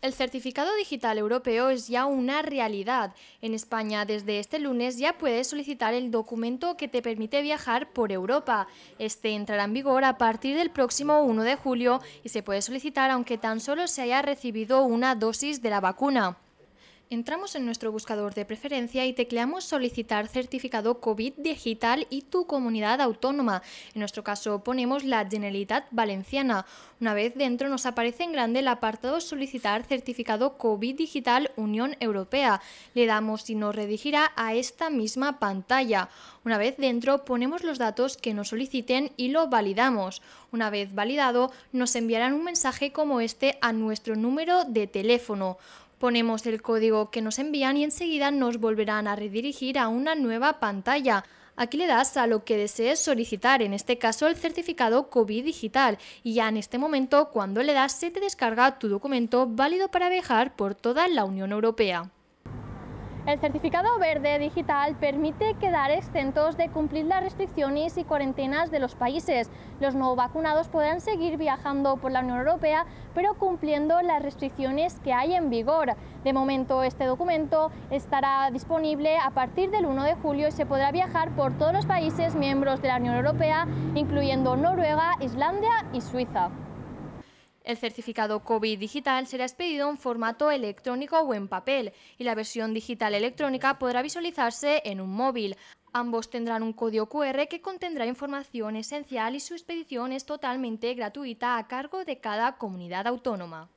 El certificado digital europeo es ya una realidad. En España desde este lunes ya puedes solicitar el documento que te permite viajar por Europa. Este entrará en vigor a partir del próximo 1 de julio y se puede solicitar aunque tan solo se haya recibido una dosis de la vacuna. Entramos en nuestro buscador de preferencia y tecleamos solicitar certificado COVID digital y tu comunidad autónoma. En nuestro caso ponemos la Generalitat Valenciana. Una vez dentro nos aparece en grande el apartado solicitar certificado COVID digital Unión Europea. Le damos y nos redigirá a esta misma pantalla. Una vez dentro ponemos los datos que nos soliciten y lo validamos. Una vez validado nos enviarán un mensaje como este a nuestro número de teléfono. Ponemos el código que nos envían y enseguida nos volverán a redirigir a una nueva pantalla. Aquí le das a lo que desees solicitar, en este caso el certificado COVID digital, y ya en este momento cuando le das se te descarga tu documento válido para viajar por toda la Unión Europea. El certificado verde digital permite quedar exentos de cumplir las restricciones y cuarentenas de los países. Los no vacunados podrán seguir viajando por la Unión Europea, pero cumpliendo las restricciones que hay en vigor. De momento, este documento estará disponible a partir del 1 de julio y se podrá viajar por todos los países miembros de la Unión Europea, incluyendo Noruega, Islandia y Suiza. El certificado COVID digital será expedido en formato electrónico o en papel y la versión digital electrónica podrá visualizarse en un móvil. Ambos tendrán un código QR que contendrá información esencial y su expedición es totalmente gratuita a cargo de cada comunidad autónoma.